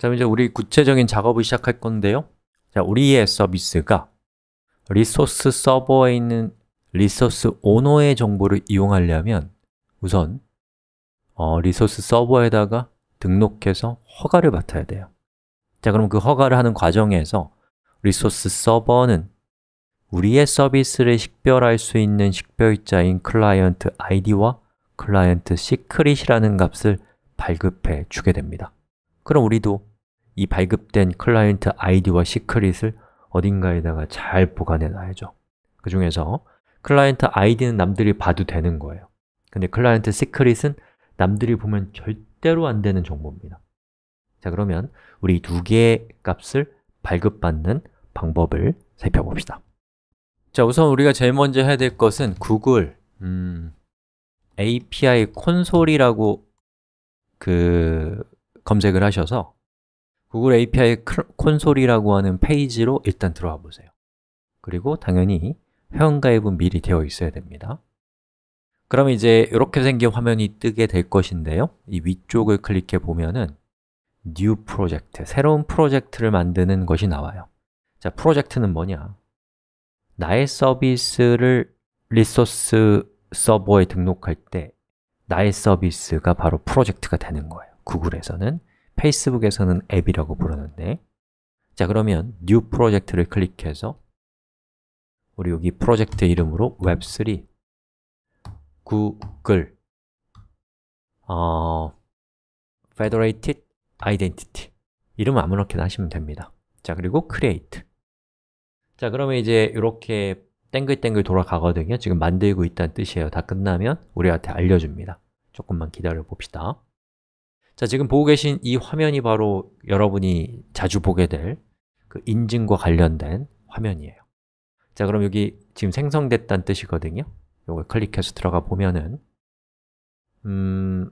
자, 이제 우리 구체적인 작업을 시작할 건데요 자, 우리의 서비스가 리소스 서버에 있는 리소스 오너의 정보를 이용하려면 우선 어, 리소스 서버에다가 등록해서 허가를 받아야 돼요 자, 그럼 그 허가를 하는 과정에서 리소스 서버는 우리의 서비스를 식별할 수 있는 식별자인 클라이언트 아이디와 클라이언트 시크릿이라는 값을 발급해 주게 됩니다 그럼 우리도 이 발급된 클라이언트 아이디와 시크릿을 어딘가에다가 잘 보관해 놔야죠 그 중에서 클라이언트 아이디는 남들이 봐도 되는 거예요 근데 클라이언트 시크릿은 남들이 보면 절대로 안 되는 정보입니다 자 그러면 우리 두 개의 값을 발급받는 방법을 살펴봅시다 자 우선 우리가 제일 먼저 해야 될 것은 구글 음, API 콘솔이라고 그 검색을 하셔서 구글 API 콘솔이라고 하는 페이지로 일단 들어와 보세요 그리고 당연히 회원가입은 미리 되어 있어야 됩니다 그럼 이제 이렇게 생긴 화면이 뜨게 될 것인데요 이 위쪽을 클릭해 보면은 New Project, 새로운 프로젝트를 만드는 것이 나와요 자, 프로젝트는 뭐냐? 나의 서비스를 리소스 서버에 등록할 때 나의 서비스가 바로 프로젝트가 되는 거예요 구글에서는 페이스북에서는 앱이라고 부르는데 자 그러면 new 프로젝트를 클릭해서 우리 여기 프로젝트 이름으로 웹3 구글 어, Federated Identity 이름 아무렇게나 하시면 됩니다 자 그리고 create 자 그러면 이제 이렇게 땡글땡글 돌아가거든요 지금 만들고 있다는 뜻이에요 다 끝나면 우리한테 알려줍니다 조금만 기다려 봅시다 자, 지금 보고 계신 이 화면이 바로 여러분이 자주 보게 될 그 인증과 관련된 화면이에요 자, 그럼 여기 지금 생성됐다는 뜻이거든요 이걸 클릭해서 들어가 보면은 음,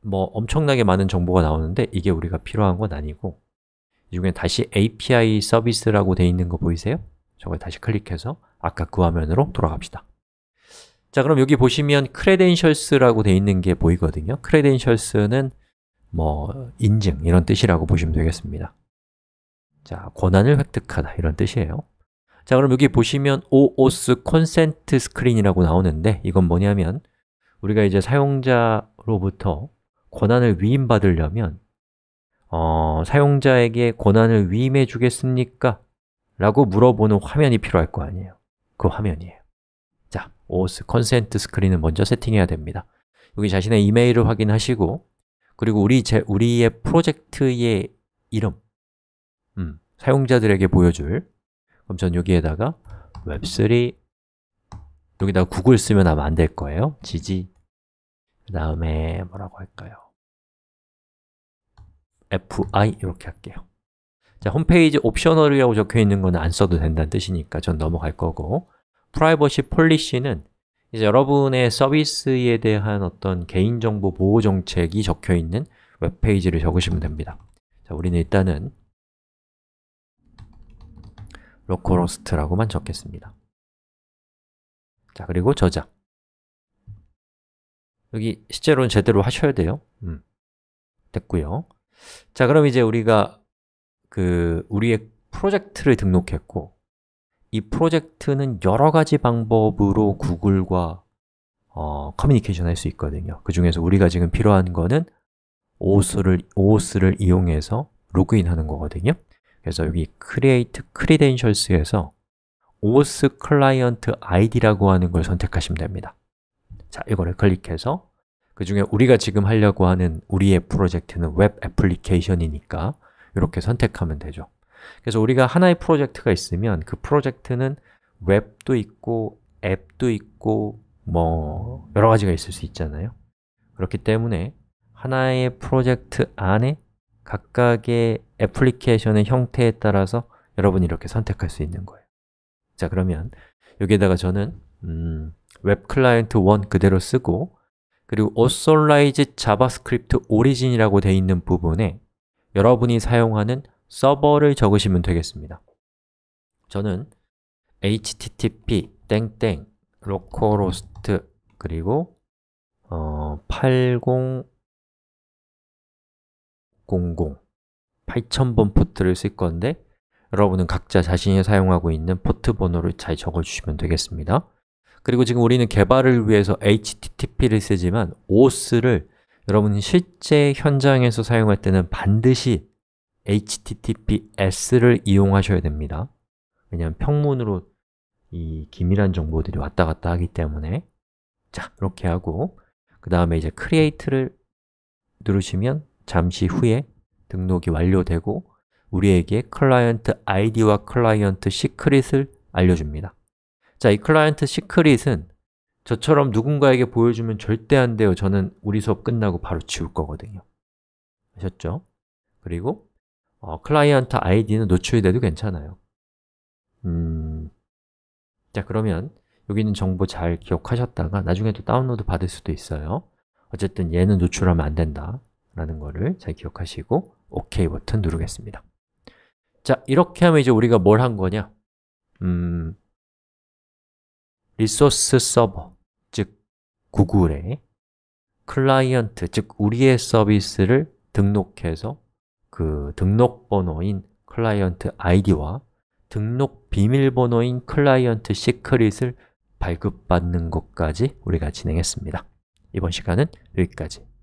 뭐 엄청나게 많은 정보가 나오는데 이게 우리가 필요한 건 아니고 이 중에 다시 API 서비스라고 돼 있는 거 보이세요? 저걸 다시 클릭해서 아까 그 화면으로 돌아갑시다 자 그럼 여기 보시면 credentials라고 돼 있는 게 보이거든요 credentials는 뭐 인증 이런 뜻이라고 보시면 되겠습니다 자, 권한을 획득하다 이런 뜻이에요 자, 그럼 여기 보시면 OAuth consent screen이라고 나오는데 이건 뭐냐면 우리가 이제 사용자로부터 권한을 위임받으려면 어, 사용자에게 권한을 위임해 주겠습니까? 라고 물어보는 화면이 필요할 거 아니에요 그 화면이에요 o a 컨센트 스크린을 먼저 세팅해야 됩니다. 여기 자신의 이메일을 확인하시고 그리고 우리 제, 우리의 프로젝트의 이름 음, 사용자들에게 보여줄 그럼 전 여기에다가 웹3 여기다가 구글 쓰면 아마 안 될 거예요 지지 그 다음에 뭐라고 할까요? fi 이렇게 할게요 자, 홈페이지 옵셔널이라고 적혀 있는 건 안 써도 된다는 뜻이니까 전 넘어갈 거고 프라이버시 폴리시는 이제 여러분의 서비스에 대한 어떤 개인정보 보호 정책이 적혀 있는 웹페이지를 적으시면 됩니다. 자, 우리는 일단은 로컬호스트라고만 적겠습니다. 자, 그리고 저장. 여기 실제로는 제대로 하셔야 돼요. 음. 됐고요. 자, 그럼 이제 우리가 그 우리의 프로젝트를 등록했고 이 프로젝트는 여러 가지 방법으로 구글과 어, 커뮤니케이션 할 수 있거든요. 그 중에서 우리가 지금 필요한 거는 OS를, OS를 이용해서 로그인 하는 거거든요. 그래서 여기 create credentials에서 OS 클라이언트 ID라고 하는 걸 선택하시면 됩니다. 자, 이거를 클릭해서 그 중에 우리가 지금 하려고 하는 우리의 프로젝트는 웹 애플리케이션이니까 이렇게 선택하면 되죠. 그래서 우리가 하나의 프로젝트가 있으면 그 프로젝트는 웹도 있고 앱도 있고 뭐 여러 가지가 있을 수 있잖아요 그렇기 때문에 하나의 프로젝트 안에 각각의 애플리케이션의 형태에 따라서 여러분이 이렇게 선택할 수 있는 거예요 자 그러면 여기에다가 저는 음, 웹 클라이언트 1 그대로 쓰고 그리고 authorize javascript origin이라고 되어 있는 부분에 여러분이 사용하는 서버를 적으시면 되겠습니다 저는 http 땡땡 localhost 그리고 어, 8000 8000번 포트를 쓸 건데 여러분은 각자 자신이 사용하고 있는 포트 번호를 잘 적어주시면 되겠습니다 그리고 지금 우리는 개발을 위해서 HTTP를 쓰지만 OS를 여러분이 실제 현장에서 사용할 때는 반드시 HTTPS를 이용하셔야 됩니다 왜냐하면 평문으로 이 기밀한 정보들이 왔다 갔다 하기 때문에 자, 이렇게 하고 그 다음에 이제 Create를 누르시면 잠시 후에 등록이 완료되고 우리에게 클라이언트 아이디와 클라이언트 시크릿을 알려줍니다 자, 이 클라이언트 시크릿은 저처럼 누군가에게 보여주면 절대 안 돼요 저는 우리 수업 끝나고 바로 지울 거거든요 아셨죠? 그리고 어, 클라이언트 아이디는 노출이 돼도 괜찮아요 음... 자, 그러면 여기 있는 정보 잘 기억하셨다가 나중에 또 다운로드 받을 수도 있어요 어쨌든 얘는 노출하면 안 된다 라는 거를 잘 기억하시고 OK 버튼 누르겠습니다 자, 이렇게 하면 이제 우리가 뭘 한 거냐 음... 리소스 서버, 즉구글에 클라이언트, 즉 우리의 서비스를 등록해서 그 등록번호인 클라이언트 아이디와 등록 비밀번호인 클라이언트 시크릿을 발급받는 것까지 우리가 진행했습니다 이번 시간은 여기까지